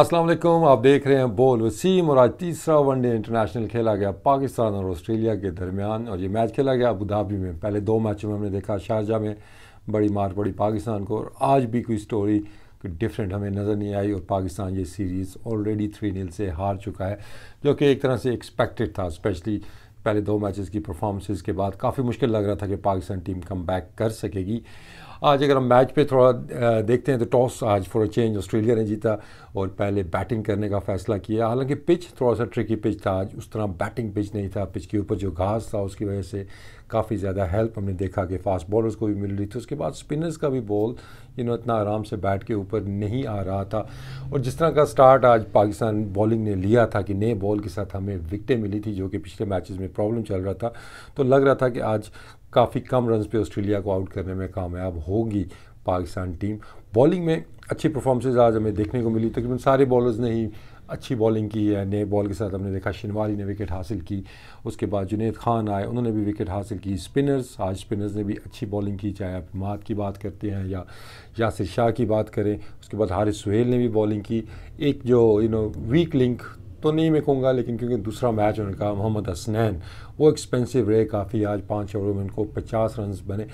असलम आप देख रहे हैं बोल वसीम और आज तीसरा वनडे इंटरनेशनल खेला गया पाकिस्तान और ऑस्ट्रेलिया के दरमियान और ये मैच खेला गया अबू धाबी में पहले दो मैचों में हमने देखा शारजा में बड़ी मार पड़ी पाकिस्तान को और आज भी कोई स्टोरी डिफरेंट हमें नज़र नहीं आई और पाकिस्तान ये सीरीज़ ऑलरेडी थ्री नील से हार चुका है जो कि एक तरह से एक्सपेक्टेड था स्पेशली पहले दो मैचेस की परफॉर्मेंसेस के बाद काफ़ी मुश्किल लग रहा था कि पाकिस्तान टीम कम बैक कर सकेगी आज अगर हम मैच पे थोड़ा देखते हैं तो टॉस आज फॉर अ चेंज ऑस्ट्रेलिया ने जीता और पहले बैटिंग करने का फैसला किया हालांकि पिच थोड़ा सा ट्रिकी पिच था आज उस तरह बैटिंग पिच नहीं था पिच के ऊपर जो घास था उसकी वजह से काफ़ी ज़्यादा हेल्प हमने देखा कि फास्ट बॉलर्स को भी मिल रही थी उसके बाद स्पिनर्स का भी बॉल यू नो इतना आराम से बैट के ऊपर नहीं आ रहा था और जिस तरह का स्टार्ट आज पाकिस्तान बॉलिंग ने लिया था कि नए बॉल के साथ हमें विकटें मिली थी जो कि पिछले मैचेस में प्रॉब्लम चल रहा था तो लग रहा था कि आज काफ़ी कम रन पे ऑस्ट्रेलिया को आउट करने में कामयाब होगी पाकिस्तान टीम बॉलिंग में अच्छी परफॉर्मेंसेज आज हमें देखने को मिली तकरीबन सारे बॉलर्स ने ही अच्छी बॉलिंग की है नए बॉल के साथ हमने देखा शिनवारी ने विकेट हासिल की उसके बाद जुनेद खान आए उन्होंने भी विकेट हासिल की स्पिनर्स आज स्पिनर्स ने भी अच्छी बॉलिंग की चाहे आप मात की बात करते हैं या यासिर शाह की बात करें उसके बाद हारिस सुहेल ने भी बॉलिंग की एक जो यू नो वीक लिंक तो नहीं मैं कहूँगा लेकिन क्योंकि दूसरा मैच उनका मोहम्मद हसनैन वो एक्सपेंसिव रहे काफ़ी आज पाँच ओवर में उनको पचास रन बने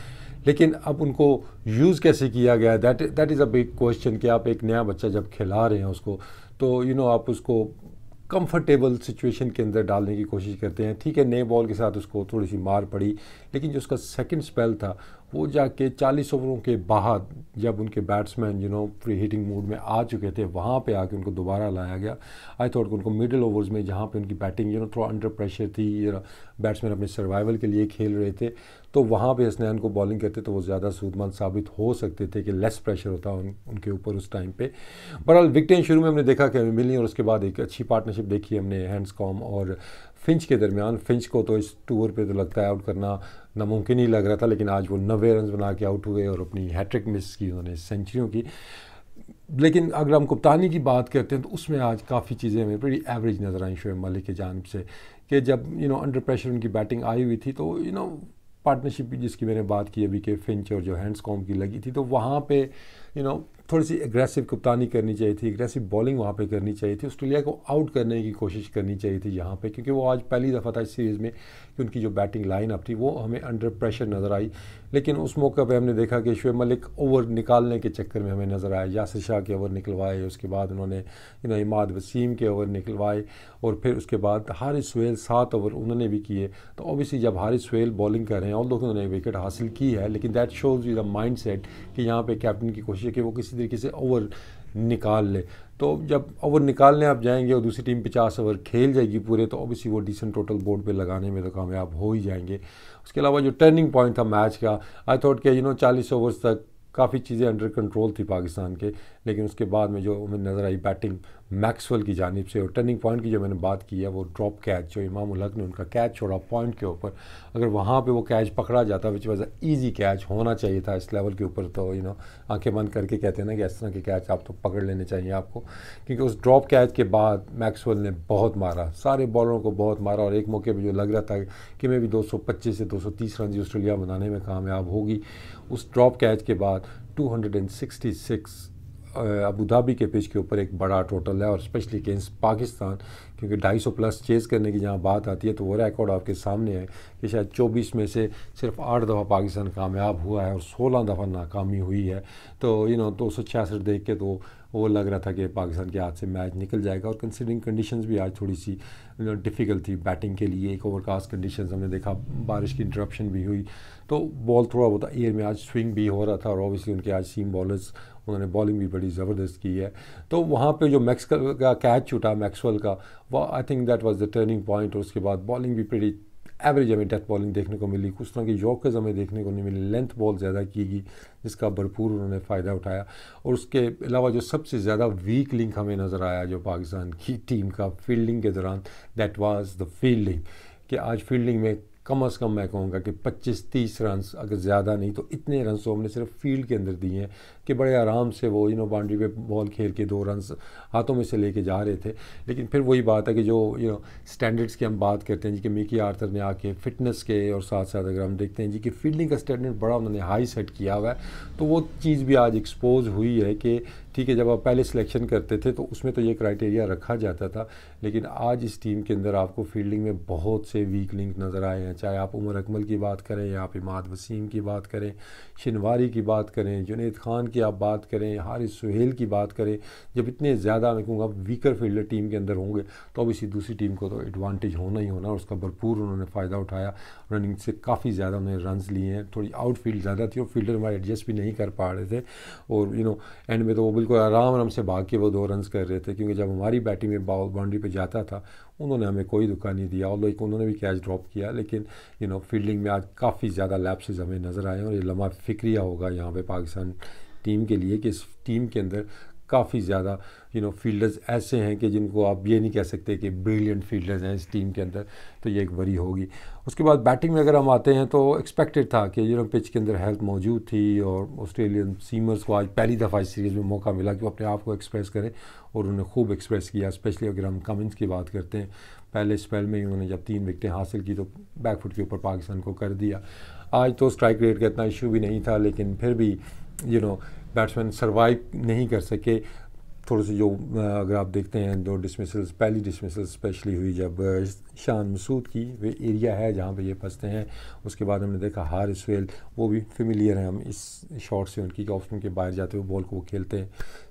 लेकिन अब उनको यूज़ कैसे किया गया that that is a big question कि आप एक नया बच्चा जब खिला रहे हैं उसको तो यू you नो know, आप उसको कंफर्टेबल सिचुएशन के अंदर डालने की कोशिश करते हैं ठीक है नए बॉल के साथ उसको थोड़ी सी मार पड़ी लेकिन जो उसका सेकंड स्पेल था वो जाके 40 ओवरों के बाद जब उनके batsman you know free hitting mood में आ चुके थे वहाँ पे आके उनको दोबारा लाया गया आई थॉट उनको मिडिल ओवर्स में जहाँ पे उनकी बैटिंग यू नो थोड़ा अंडर प्रेशर थी बैट्समैन अपने सर्वाइवल के लिए खेल रहे थे तो वहाँ पे हसनैन को बॉलिंग करते तो वो ज़्यादा सूदमंद साबित हो सकते थे कि लेस प्रेशर होता उन, उनके ऊपर उस टाइम पर बहरहाल विकटें शुरू में हमने देखा कि मिली और उसके बाद एक अच्छी पार्टनरशिप देखी हमने हैंड्स कॉम और फिंच के दरमियान फिंच को तो इस टूर पे तो लगता है आउट करना नामुमकिन ही लग रहा था लेकिन आज वो नब्बे रन बना के आउट हुए और अपनी हैट्रिक मिस की उन्होंने सेंचुरियों की लेकिन अगर हम कप्तानी की बात करते हैं तो उसमें आज काफ़ी चीज़ें हमें बड़ी एवरेज नज़र आई शोएब मलिक की जानब से कि जब यू नो अंडर प्रेशर उनकी बैटिंग आई हुई थी तो यू नो पार्टनरशिप जिसकी मैंने बात की अभी के फिंच और जो हैंड्स कॉम की लगी थी तो वहाँ पे यू नो थोड़ी सी एग्रेसिव कप्तानी करनी चाहिए थी एग्रेसिव बॉलिंग वहाँ पे करनी चाहिए थी ऑस्ट्रेलिया को आउट करने की कोशिश करनी चाहिए थी यहाँ पे क्योंकि वो आज पहली दफ़ा था इस सीरीज़ में कि उनकी जो बैटिंग लाइन अप थी वो हमें अंडर प्रेशर नज़र आई लेकिन उस मौके पे हमने देखा कि शुएब मलिक ओवर निकालने के चक्कर में हमें नज़र आया यासर शाह के ओवर निकलवाए उसके बाद उन्होंने इमाद वसीम के ओवर निकलवाए और फिर उसके बाद हारिस सुहेल सात ओवर उन्होंने भी किए तो ओबियसली जब हारिस सुहेल बॉलिंग कर रहे हैं और लोग उन्होंने विकेट हासिल की है लेकिन that shows you the mindset कि यहाँ पर कैप्टन की कोशिश है कि वो किसी तरीके से ओवर निकाल ले तो जब ओवर निकालने आप जाएंगे और दूसरी टीम पचास ओवर खेल जाएगी पूरे तो ऑब्वियसली वो डिसेंट टोटल बोर्ड पे लगाने में तो कामयाब हो ही जाएंगे उसके अलावा जो टर्निंग पॉइंट था मैच का आई थॉट के यू नो चालीस ओवर्स तक काफ़ी चीज़ें अंडर कंट्रोल थी पाकिस्तान के लेकिन उसके बाद में जो हमें नज़र आई बैटिंग मैक्सवेल की जानब से और टर्निंग पॉइंट की जो मैंने बात की है वो ड्रॉप कैच जो इमाम उलक ने उनका कैच छोड़ा पॉइंट के ऊपर अगर वहाँ पे वो कैच पकड़ा जाता विच वॉज़ ईजी कैच होना चाहिए था इस लेवल के ऊपर तो यू नो आंखें बंद करके कहते हैं ना कि इस तरह के कैच आप तो पकड़ लेने चाहिए आपको क्योंकि उस ड्रॉप कैच के बाद मैक्सवेल ने बहुत मारा सारे बॉलरों को बहुत मारा और एक मौके पर जो लग रहा था कि मैं भी दो से दो रन ऑस्ट्रेलिया बनाने में कामयाब होगी उस ड्रॉप कैच के बाद सिक्स अबू धाबी के पिच के ऊपर एक बड़ा टोटल है और स्पेशली अगेंस्ट पाकिस्तान क्योंकि 250 प्लस चेज़ करने की जहाँ बात आती है तो वो रिकॉर्ड आपके सामने है कि शायद 24 में से सिर्फ आठ दफ़ा पाकिस्तान कामयाब हुआ है और 16 दफ़ा नाकामी हुई है तो यू नो दो सौ छियासठ देख के तो वो लग रहा था कि पाकिस्तान के हाथ से मैच निकल जाएगा और कंसिडरिंग कंडीशंस भी आज थोड़ी सी नो डिफ़िकल्ट थी बैटिंग के लिए एक ओवरकास्ट कंडीशन हमने देखा बारिश की इंटरप्शन भी हुई तो बॉल थोड़ा बहुत एयर में आज स्विंग भी हो रहा था और ऑब्वियसली उनके आज सीम बॉलर्स उन्होंने बॉलिंग भी बड़ी ज़बरदस्त की है तो वहाँ पे जो मैक्स का कैच छूटा मैक्सवेल का I think that was the turning point और उसके बाद बॉलिंग भी बड़ी एवरेज हमें डेथ बॉलिंग देखने को मिली कुछ तरह के यॉकर्स हमें देखने को नहीं मिली लेंथ बॉल ज़्यादा की गई जिसका भरपूर उन्होंने फ़ायदा उठाया और उसके अलावा जो सबसे ज़्यादा वीक लिंक हमें नज़र आया जो पाकिस्तान की टीम का फील्डिंग के दौरान दैट वाज द फील्डिंग कि आज फील्डिंग में कम अज़ कम मैं कहूँगा कि 25-30 रन अगर ज़्यादा नहीं तो इतने रन तो हमने सिर्फ फील्ड के अंदर दिए हैं कि बड़े आराम से वो यू नो बाउंड्री पे बॉल खेल के दो रन हाथों में से लेके जा रहे थे लेकिन फिर वही बात है कि जो यू नो स्टैंडर्ड्स की हम बात करते हैं जी कि मिकी आर्थर ने आके फिटनेस के और साथ साथ अगर हम देखते हैं जी कि फील्डिंग का स्टैंडर्ड बड़ा उन्होंने हाई सेट किया हुआ है तो वो चीज़ भी आज एक्सपोज हुई है कि ठीक है जब आप पहले सिलेक्शन करते थे तो उसमें तो ये क्राइटेरिया रखा जाता था लेकिन आज इस टीम के अंदर आपको फील्डिंग में बहुत से वीक लिंक नज़र आए हैं चाहे आप उमर अकमल की बात करें या आप इमाद वसीम की बात करें शिनवारी की बात करें जुनेद खान की आप बात करें हारिस सुहेल की बात करें जब इतने ज़्यादा मैं कहूँगा वीकर फील्डर टीम के अंदर होंगे तो अब इसी दूसरी टीम को तो एडवांटेज होना ही होना और उसका भरपूर उन्होंने फ़ायदा उठाया रनिंग से काफ़ी ज़्यादा उन्होंने रन्स लिए हैं थोड़ी आउटफील्ड ज़्यादा थी और फील्डर हमारे एडजस्ट भी नहीं कर पा रहे थे और यू नो एंड में तो वो बिल्कुल आराम आराम से भाग के वो दो रन कर रहे थे क्योंकि जब हमारी बैटिंग में बाउंड्री पे जाता था उन्होंने हमें कोई दुखा नहीं दिया और एक उन्होंने भी कैच ड्रॉप किया लेकिन यू नो फील्डिंग में आज काफ़ी ज़्यादा लैपसेज हमें नज़र आए और ये लम्हा फिक्रिया होगा यहाँ पर पाकिस्तान टीम के लिए कि इस टीम के अंदर काफ़ी ज़्यादा यू नो फील्डर्स ऐसे हैं कि जिनको आप ये नहीं कह सकते कि ब्रिलियंट फील्डर्स हैं इस टीम के अंदर तो ये एक वरी होगी उसके बाद बैटिंग में अगर हम आते हैं तो एक्सपेक्टेड था कि यू नो पिच के अंदर हेल्थ मौजूद थी और ऑस्ट्रेलियन सीमर्स को आज पहली दफ़ा इस सीरीज़ में मौका मिला कि वो अपने आप को एक्सप्रेस करें और उन्होंने खूब एक्सप्रेस किया स्पेशली अगर हम कमिंस की बात करते हैं पहले स्पेल में ही उन्होंने जब तीन विकटें हासिल की तो बैकफुट के ऊपर पाकिस्तान को कर दिया आज तो स्ट्राइक रेट का इतना इशू भी नहीं था लेकिन फिर भी you you know know, batsman survive नहीं कर सके थोड़े से जो अगर आप देखते हैं जो डिसमिसल्स पहली डिसमिसल स्पेशली हुई जब शान मसूद की वे एरिया है जहाँ पे ये फंसते हैं उसके बाद हमने देखा हार वेल वो भी फेमिलियर हैं हम इस शॉट से उनकी ऑफ स्पिन के बाहर जाते हुए बॉल को वो खेलते हैं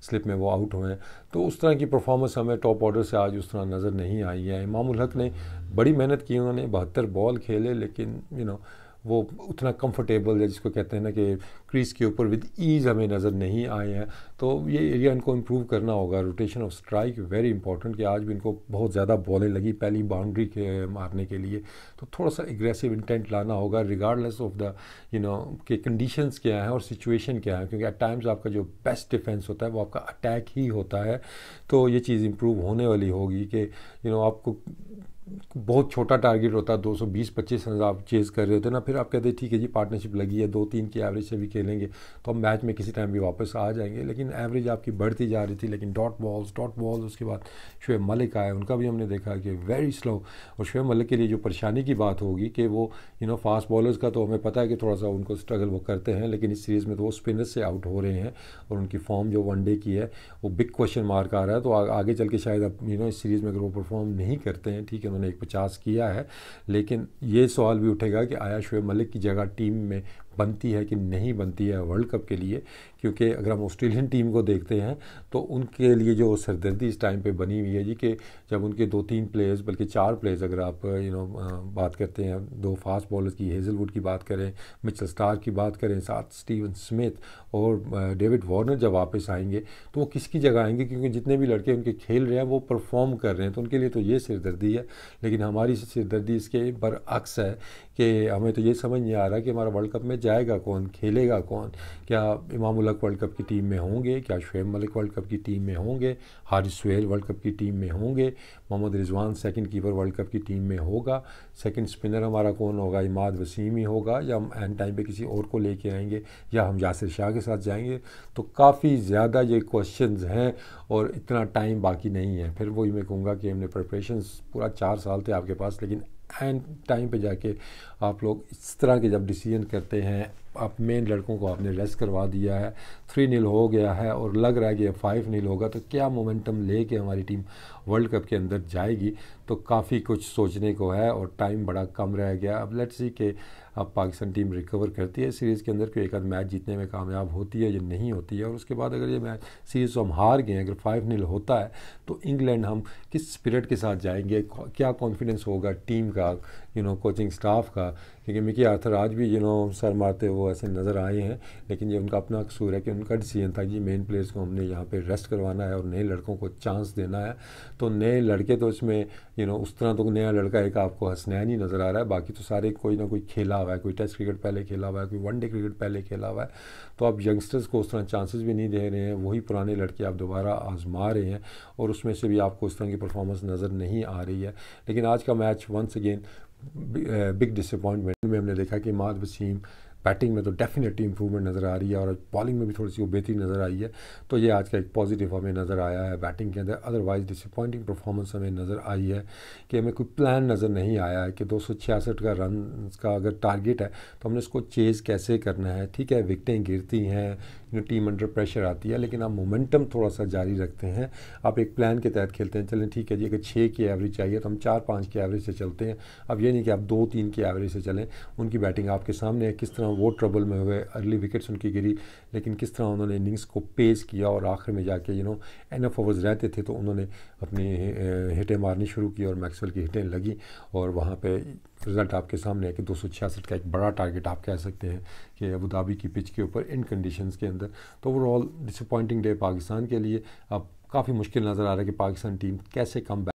स्लिप में वो आउट हुए हैं तो उस तरह की परफॉर्मेंस हमें टॉप ऑर्डर से आज उस तरह नज़र नहीं आई है इमामुल हक ने बड़ी मेहनत की उन्होंने बहत्तर बॉल खेले लेकिन यू you नो know, वो उतना कंफर्टेबल है जिसको कहते हैं ना कि क्रीज के ऊपर विद ईज हमें नज़र नहीं आए हैं तो ये एरिया इनको इम्प्रूव करना होगा rotation of strike very important कि आज भी इनको बहुत ज़्यादा बॉलें लगी पहली बाउंड्री के मारने के लिए तो थोड़ा सा एग्रेसिव इंटेंट लाना होगा regardless of the you know के कंडीशंस क्या हैं और सिचुएशन क्या है क्योंकि एट टाइम्स आपका जो बेस्ट डिफेंस होता है वो आपका अटैक ही होता है तो ये चीज़ इम्प्रूव होने वाली होगी कि यू नो आपको बहुत छोटा टारगेट होता है दो सौ बीस पच्चीस रन आप चेज़ कर रहे होते ना फिर आप कहते हैं ठीक है जी पार्टनरशिप लगी है दो तीन की एवरेज से भी खेलेंगे तो हम मैच में किसी टाइम भी वापस आ जाएंगे लेकिन एवरेज आपकी बढ़ती जा रही थी लेकिन डॉट बॉल्स डॉट बॉल्स उसके बाद शुएब मलिक आए उनका भी हमने देखा कि वेरी स्लो और शुएब मलिक के लिए जो परेशानी की बात होगी कि वो यू नो फास्ट बॉलर्स का तो हमें पता है कि थोड़ा सा उनको स्ट्रगल वो करते हैं लेकिन इस सीरीज़ में तो वो स्पिनर से आउट हो रहे हैं और उनकी फॉर्म जो वनडे की है वो बिग क्वेश्चन मार्क आ रहा है तो आगे चल के शायद अब यू नो इस सीरीज़ में अगर वो परफॉर्म नहीं करते हैं ठीक है उन्होंने एक पचास किया है लेकिन ये सवाल भी उठेगा कि आया शुएब मलिक की जगह टीम में बनती है कि नहीं बनती है वर्ल्ड कप के लिए क्योंकि अगर हम ऑस्ट्रेलियन टीम को देखते हैं तो उनके लिए जो सरदर्दी इस टाइम पे बनी हुई है जी कि जब उनके दो तीन प्लेयर्स बल्कि चार प्लेयर्स अगर आप यू नो बात करते हैं दो फास्ट बॉलर्स की हेजलवुड की बात करें मिचल स्टार की बात करें साथ स्टीवन स्मिथ और डेविड वार्नर जब वापस आएंगे तो वो किसकी जगह आएंगे क्योंकि जितने भी लड़के उनके खेल रहे हैं वो परफॉर्म कर रहे हैं तो उनके लिए तो ये सिरदर्दी है लेकिन हमारी सिरदर्दी इसके बरअक्स है कि हमें तो ये समझ नहीं आ रहा कि हमारा वर्ल्ड कप में जाएगा कौन खेलेगा कौन क्या इमाम उलक वर्ल्ड कप की टीम में होंगे क्या शुएब मलिक वर्ल्ड कप की टीम में होंगे हारिस सुहेल वर्ल्ड कप की टीम में होंगे Mohammad Rizwan second keeper world cup की टीम में होगा सेकंड स्पिनर हमारा कौन होगा इमाद वसीम ही होगा या हम एंड टाइम पर किसी और को लेके आएंगे या हम यासिर शाह के साथ जाएंगे तो काफ़ी ज़्यादा ये क्वेश्चन हैं और इतना टाइम बाकी नहीं है फिर वही मैं कहूँगा कि हमने प्रपरेशन पूरा चार साल थे आपके पास लेकिन एंड टाइम पे जाके आप लोग इस तरह के जब डिसीजन करते हैं आप मेन लड़कों को आपने रेस्ट करवा दिया है थ्री नील हो गया है और लग रहा है कि फाइव नील होगा तो क्या मोमेंटम ले हमारी टीम वर्ल्ड कप के अंदर जाएगी तो काफ़ी कुछ सोचने को है और टाइम बड़ा कम रह गया अब लेट्स सी के अब पाकिस्तान टीम रिकवर करती है सीरीज़ के अंदर कोई एक आध मैच जीतने में कामयाब होती है या नहीं होती है और उसके बाद अगर ये मैच सीरीज़ हम हार गए अगर फाइव नील होता है तो इंग्लैंड हम किस स्पिरिट के साथ जाएंगे क्या कॉन्फिडेंस होगा टीम का यू नो कोचिंग स्टाफ का क्योंकि मिकी आर्थर आज भी यू नो सर मारते वो ऐसे नज़र आए हैं लेकिन ये उनका अपना कसूर है कि उनका डिसीजन था कि मेन प्लेयर्स को हमने यहाँ पे रेस्ट करवाना है और नए लड़कों को चांस देना है तो नए लड़के तो इसमें यू नो उस तरह तो नया लड़का एक आपको हंसनैन ही नज़र आ रहा है बाकी तो सारे कोई ना कोई खेला हुआ है कोई टेस्ट क्रिकेट पहले खेला हुआ है कोई वनडे क्रिकेट पहले खेला हुआ है तो आप यंगस्टर्स को उस तरह चांसेस भी नहीं दे रहे हैं वही पुराने लड़के आप दोबारा आजमा रहे हैं और उसमें से भी आपको उस तरह की परफॉर्मेंस नज़र नहीं आ रही है लेकिन आज का match once again big disappointment uh, में हमने देखा कि माद वसीम बैटिंग में तो डेफिनेटली इंप्रूवमेंट नज़र आ रही है और बॉलिंग में भी थोड़ी सी वो बेहतरी नज़र आई है तो ये आज का एक पॉजिटिव हमें नज़र आया है बैटिंग के अंदर अदरवाइज डिसअपॉइंटिंग परफॉर्मेंस हमें नज़र आई है कि हमें कोई प्लान नज़र नहीं आया है कि दो का रन का अगर टारगेट है तो हमने उसको चेज़ कैसे करना है ठीक है विकटें गिरती हैं you know team under pressure आती है लेकिन आप मोमेंटम थोड़ा सा जारी रखते हैं आप एक प्लान के तहत खेलते हैं चलें ठीक है जी अगर छः की एवरेज चाहिए तो हम चार पाँच के एवरेज से चलते हैं अब ये नहीं कि आप दो तीन के एवरेज से चलें उनकी बैटिंग आपके सामने है किस तरह वो ट्रबल में हुए अर्ली विकेट्स उनकी गिरी लेकिन किस तरह उन्होंने इनिंग्स को पेस किया और आखिर में जाके यू नो एफ ओवर्स रहते थे तो उन्होंने अपनी हिटें मारनी शुरू की और मैक्सवेल की हिटें लगी और वहाँ पर रिज़ल्ट आपके सामने है कि दो का एक बड़ा टारगेट आप कह सकते हैं कि अबू धाबी की पिच के ऊपर इन कंडीशंस के अंदर तो ओवरऑल डिसअपॉइंटिंग डे पाकिस्तान के लिए अब काफ़ी मुश्किल नज़र आ रहा है कि पाकिस्तान टीम कैसे कम